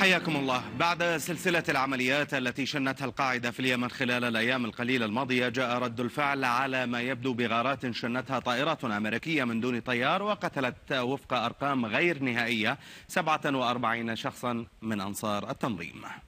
حياكم الله بعد سلسلة العمليات التي شنتها القاعدة في اليمن خلال الأيام القليلة الماضية جاء رد الفعل على ما يبدو بغارات شنتها طائرات أمريكية من دون طيار وقتلت وفق أرقام غير نهائية 47 شخصا من أنصار التنظيم